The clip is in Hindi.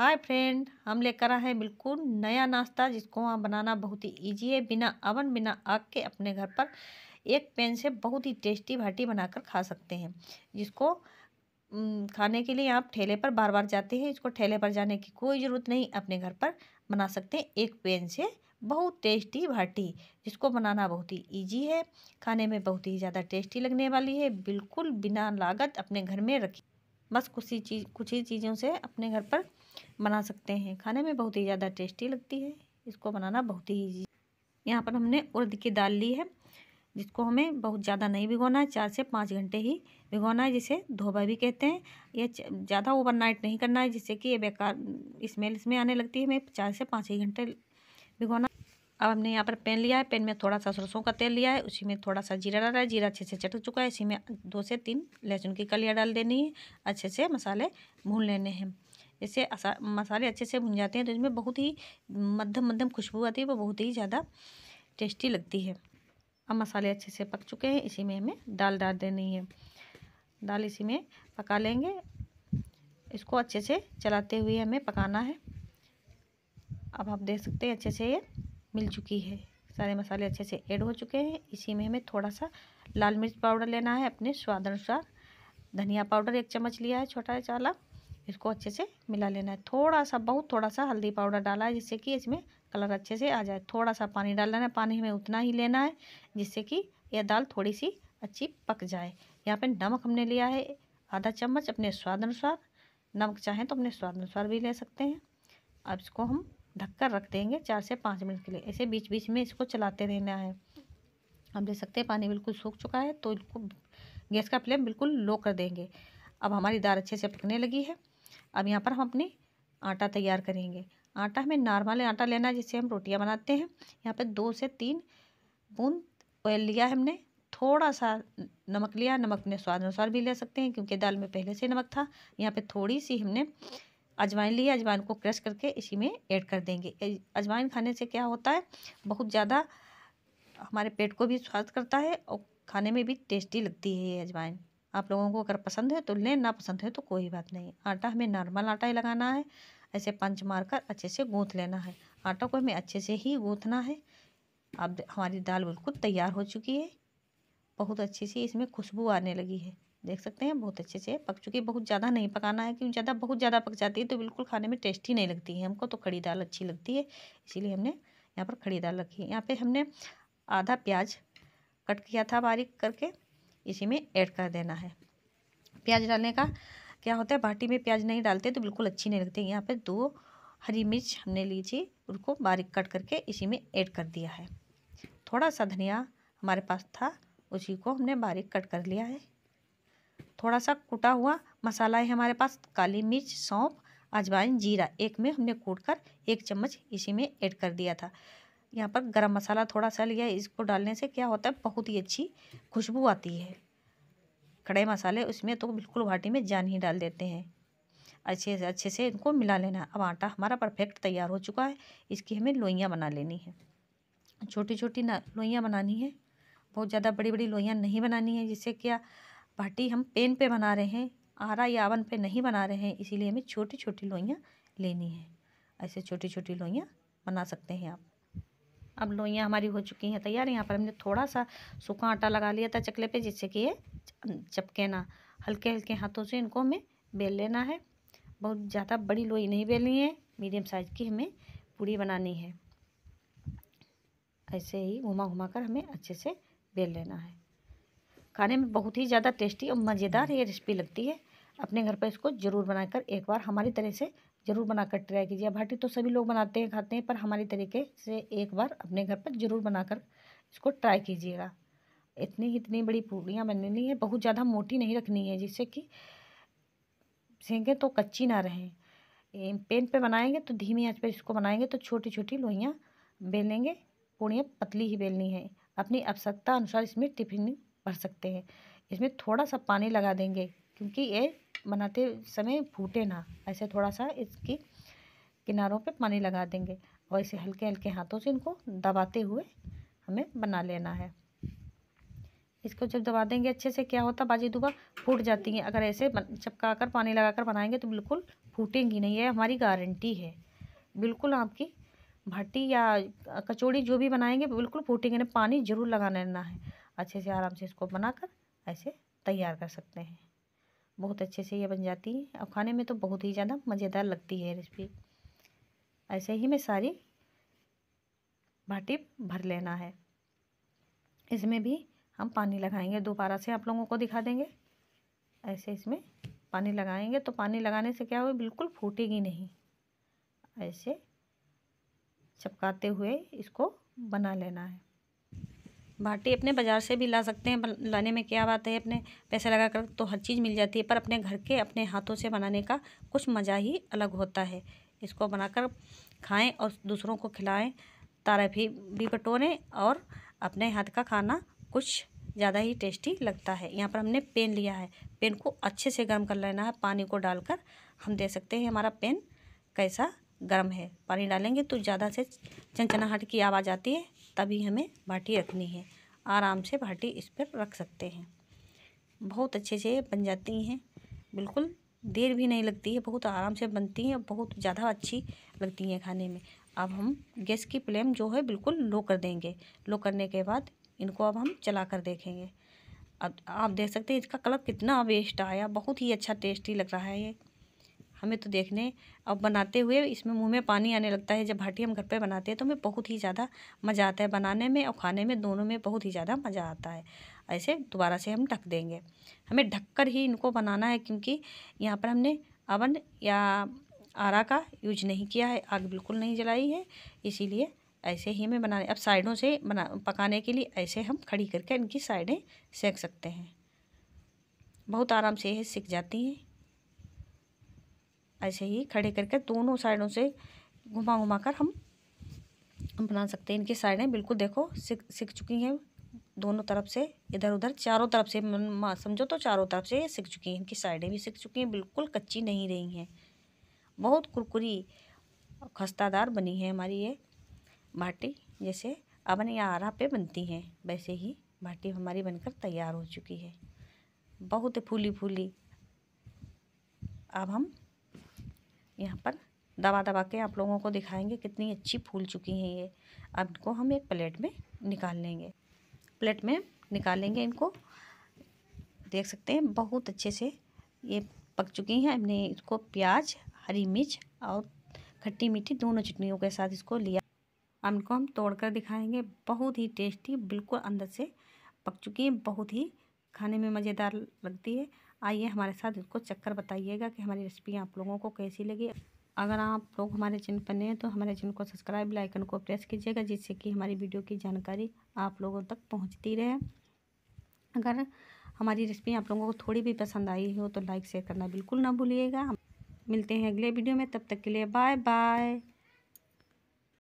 हाय फ्रेंड हम लेकर आए हैं बिल्कुल नया नाश्ता जिसको हम बनाना बहुत ही इजी है बिना अवन बिना आग के अपने घर पर एक पेन से बहुत ही टेस्टी भाटी बनाकर खा सकते हैं जिसको खाने के लिए आप ठेले पर बार बार जाते हैं इसको ठेले पर जाने की कोई ज़रूरत नहीं अपने घर पर बना सकते हैं एक पेन से बहुत टेस्टी भाटी जिसको बनाना बहुत ही ईजी है खाने में बहुत ही ज़्यादा टेस्टी लगने वाली है बिल्कुल बिना लागत अपने घर में रखी बस कुछ ही चीज़ कुछ ही चीज़ों से अपने घर पर बना सकते हैं खाने में बहुत ही ज़्यादा टेस्टी लगती है इसको बनाना बहुत ही ईजी यहाँ पर हमने उर्द की दाल ली है जिसको हमें बहुत ज़्यादा नहीं भिगोना है चार से पाँच घंटे ही भिगोना है जिसे धोबा भी कहते हैं यह ज़्यादा ओवरनाइट नहीं करना है जिससे कि ये बेकार स्मेल इसमें आने लगती है हमें चार से पाँच ही घंटे भिगोना अब हमने यहाँ पर पेन लिया है पेन में थोड़ा सा सरसों का तेल लिया है उसी में थोड़ा सा जीरा डाला है जीरा अच्छे से चटक चुका है इसी में दो से तीन लहसुन की कलियाँ डाल देनी है अच्छे से मसाले भून लेने हैं जैसे मसाले अच्छे से भून जाते हैं तो इसमें बहुत ही मध्यम मध्यम खुशबू आती है वो बहुत ही ज़्यादा टेस्टी लगती है अब मसाले अच्छे से पक चुके हैं इसी में हमें दाल डाल देनी है दाल इसी में पका लेंगे इसको अच्छे से चलाते हुए हमें पकाना है अब आप देख सकते हैं अच्छे से ये मिल चुकी है सारे मसाले अच्छे से ऐड हो चुके हैं इसी में हमें थोड़ा सा लाल मिर्च पाउडर लेना है अपने स्वाद अनुसार धनिया पाउडर एक चम्मच लिया है छोटा चाला इसको अच्छे से मिला लेना है थोड़ा सा बहुत थोड़ा सा हल्दी पाउडर डाला है जिससे कि इसमें कलर अच्छे से आ जाए थोड़ा सा पानी डालना है पानी हमें उतना ही लेना है जिससे कि यह दाल थोड़ी सी अच्छी पक जाए यहाँ पर नमक हमने लिया है आधा चम्मच अपने स्वाद अनुसार नमक चाहें तो अपने स्वाद अनुसार भी ले सकते हैं अब इसको हम ढककर रख देंगे चार से पाँच मिनट के लिए ऐसे बीच बीच में इसको चलाते रहना है हम देख सकते हैं पानी बिल्कुल सूख चुका है तो इसको गैस का फ्लेम बिल्कुल लो कर देंगे अब हमारी दाल अच्छे से पकने लगी है अब यहाँ पर हम अपनी आटा तैयार करेंगे आटा हमें नॉर्मल आटा लेना है जिससे हम रोटियाँ बनाते हैं यहाँ पर दो से तीन बूंद ऑयल लिया है हमने थोड़ा सा नमक लिया नमक अपने स्वाद अनुसार भी ले सकते हैं क्योंकि दाल में पहले से नमक था यहाँ पे थोड़ी सी हमने अजवाइन लिया अजवाइन को क्रश करके इसी में ऐड कर देंगे अजवाइन खाने से क्या होता है बहुत ज़्यादा हमारे पेट को भी स्वाद करता है और खाने में भी टेस्टी लगती है ये अजवाइन आप लोगों को अगर पसंद है तो लें ना पसंद है तो कोई बात नहीं आटा हमें नॉर्मल आटा ही लगाना है ऐसे पंच मारकर अच्छे से गूँथ लेना है आटा को हमें अच्छे से ही गूँथना है अब हमारी दाल बिल्कुल तैयार हो चुकी है बहुत अच्छी सी इसमें खुशबू आने लगी है देख सकते हैं बहुत अच्छे से पक चुकी है बहुत ज़्यादा नहीं पकाना है क्योंकि ज़्यादा बहुत ज़्यादा पक जाती है तो बिल्कुल खाने में टेस्टी नहीं लगती है हमको तो खड़ी दाल अच्छी लगती है इसीलिए हमने यहाँ पर खड़ी दाल रखी है यहाँ पर हमने आधा प्याज कट किया था बारीक करके इसी में ऐड कर देना है प्याज डालने का क्या होता है बाटी में प्याज नहीं डालते तो बिल्कुल अच्छी नहीं लगती यहाँ पर दो हरी मिर्च हमने ली थी उनको बारीक कट करके इसी में ऐड कर दिया है थोड़ा सा धनिया हमारे पास था उसी को हमने बारीक कट कर लिया है थोड़ा सा कुटा हुआ मसाला है हमारे पास काली मिर्च सौंफ अजवाइन जीरा एक में हमने कूट कर एक चम्मच इसी में ऐड कर दिया था यहाँ पर गरम मसाला थोड़ा सा लिया इसको डालने से क्या होता है बहुत ही अच्छी खुशबू आती है खड़े मसाले उसमें तो बिल्कुल घाटी में जान ही डाल देते हैं अच्छे से अच्छे से इनको मिला लेना अब आटा हमारा परफेक्ट तैयार हो चुका है इसकी हमें लोइयाँ बना लेनी है छोटी छोटी ना लोइयाँ बनानी है बहुत ज़्यादा बड़ी बड़ी लोइयाँ नहीं बनानी है जिससे क्या बाटी हम पेन पे बना रहे हैं आरा या आवन पे नहीं बना रहे हैं इसीलिए हमें छोटी छोटी लोइयाँ लेनी है ऐसे छोटी छोटी लोइयाँ बना सकते हैं आप अब लोइयाँ हमारी हो चुकी हैं तैयार यहाँ पर हमने थोड़ा सा सूखा आटा लगा लिया था चकले पे जिससे कि ये चपके ना हल्के हल्के हाथों से इनको हमें बेल लेना है बहुत ज़्यादा बड़ी लोई नहीं बेलनी है मीडियम साइज़ की हमें पूड़ी बनानी है ऐसे ही घुमा घुमा कर हमें अच्छे से बेल लेना है खाने में बहुत ही ज़्यादा टेस्टी और मज़ेदार ये रेसिपी लगती है अपने घर पर इसको ज़रूर बनाकर एक बार हमारी तरह से ज़रूर बनाकर ट्राई कीजिए भाटी तो सभी लोग बनाते हैं खाते हैं पर हमारी तरीके से एक बार अपने घर पर ज़रूर बनाकर इसको ट्राई कीजिएगा इतनी इतनी बड़ी पूड़ियाँ बननी है बहुत ज़्यादा मोटी नहीं रखनी है जिससे कि सेंगे तो कच्ची ना रहें पेन पे बनाएंगे तो धीमी आंच पर इसको बनाएंगे तो छोटी छोटी लोहियाँ बेलेंगे पूड़ियाँ पतली ही बेलनी है अपनी आवश्यकता अनुसार इसमें टिफिन भर सकते हैं इसमें थोड़ा सा पानी लगा देंगे क्योंकि ये बनाते समय फूटे ना ऐसे थोड़ा सा इसकी किनारों पे पानी लगा देंगे और इसे हल्के हल्के हाथों से इनको दबाते हुए हमें बना लेना है इसको जब दबा देंगे अच्छे से क्या होता बाजी दुबा फूट जाती हैं अगर ऐसे चपका कर पानी लगा कर बनाएंगे तो बिल्कुल फूटेंगी नहीं है हमारी गारंटी है बिल्कुल आपकी भट्टी या कचौड़ी जो भी बनाएंगे बिल्कुल फूटेंगे ना पानी जरूर लगा लेना है अच्छे से आराम से इसको बनाकर ऐसे तैयार कर सकते हैं बहुत अच्छे से ये बन जाती है और खाने में तो बहुत ही ज़्यादा मज़ेदार लगती है रेसिपी ऐसे ही में सारी भाटी भर लेना है इसमें भी हम पानी लगाएंगे दोबारा से आप लोगों को दिखा देंगे ऐसे इसमें पानी लगाएंगे तो पानी लगाने से क्या हुआ बिल्कुल फूटेगी नहीं ऐसे चपकाते हुए इसको बना लेना है बाटी अपने बाज़ार से भी ला सकते हैं लाने में क्या बात है अपने पैसे लगा कर तो हर चीज़ मिल जाती है पर अपने घर के अपने हाथों से बनाने का कुछ मज़ा ही अलग होता है इसको बनाकर खाएं और दूसरों को खिलाएं तारीफी भी बटोरें और अपने हाथ का खाना कुछ ज़्यादा ही टेस्टी लगता है यहाँ पर हमने पेन लिया है पेन को अच्छे से गर्म कर लेना है पानी को डालकर हम दे सकते हैं हमारा पेन कैसा गर्म है पानी डालेंगे तो ज़्यादा से चनचनाहट की आवाज़ आती है तभी हमें बाटी रखनी है आराम से बाटी इस पर रख सकते हैं बहुत अच्छे से बन जाती हैं बिल्कुल देर भी नहीं लगती है बहुत आराम से बनती हैं और बहुत ज़्यादा अच्छी लगती हैं खाने में अब हम गैस की फ्लेम जो है बिल्कुल लो कर देंगे लो करने के बाद इनको अब हम चला कर देखेंगे अब आप देख सकते हैं इसका कलर कितना वेस्ट आया बहुत ही अच्छा टेस्टी लग रहा है ये हमें तो देखने और बनाते हुए इसमें मुंह में पानी आने लगता है जब भाटी हम घर पे बनाते हैं तो हमें बहुत ही ज़्यादा मज़ा आता है बनाने में और खाने में दोनों में बहुत ही ज़्यादा मज़ा आता है ऐसे दोबारा से हम ढक देंगे हमें ढककर ही इनको बनाना है क्योंकि यहाँ पर हमने अवन या आरा का यूज नहीं किया है आग बिल्कुल नहीं जलाई है इसीलिए ऐसे ही हमें बनाने अब साइडों से बना पकाने के लिए ऐसे हम खड़ी करके इनकी साइडें सेक सकते हैं बहुत आराम से यह सीख जाती हैं ऐसे ही खड़े करके दोनों साइडों से घुमा घुमा कर हम बना सकते हैं इनकी साइडें बिल्कुल देखो सिक सिक चुकी हैं दोनों तरफ से इधर उधर चारों तरफ से समझो तो चारों तरफ से ये सिक चुकी हैं इनकी साइडें भी सिक चुकी हैं बिल्कुल कच्ची नहीं रही हैं बहुत कुरकुरी खस्तादार बनी है हमारी ये भाटी जैसे अपन या आरा पे बनती हैं वैसे ही भाटी हमारी बनकर तैयार हो चुकी है बहुत फूली फूली अब हम यहाँ पर दबा दबा के आप लोगों को दिखाएंगे कितनी अच्छी फूल चुकी हैं ये अब इनको हम एक प्लेट में निकाल लेंगे प्लेट में निकालेंगे इनको देख सकते हैं बहुत अच्छे से ये पक चुकी हैं हमने इसको प्याज हरी मिर्च और खट्टी मीठी दोनों चटनियों के साथ इसको लिया अब इनको हम तोड़ कर दिखाएंगे बहुत ही टेस्टी बिल्कुल अंदर से पक चुकी हैं बहुत ही खाने में मज़ेदार लगती है आइए हमारे साथ इसको चक्कर बताइएगा कि हमारी रेसिपी आप लोगों को कैसी लगी अगर आप लोग हमारे चैनल पर नए हैं तो हमारे चैनल को सब्सक्राइब लाइकन को प्रेस कीजिएगा जिससे कि हमारी वीडियो की जानकारी आप लोगों तक पहुँचती रहे अगर हमारी रेसिपी आप लोगों को थोड़ी भी पसंद आई हो तो लाइक शेयर करना बिल्कुल ना भूलिएगा मिलते हैं अगले वीडियो में तब तक के लिए बाय बाय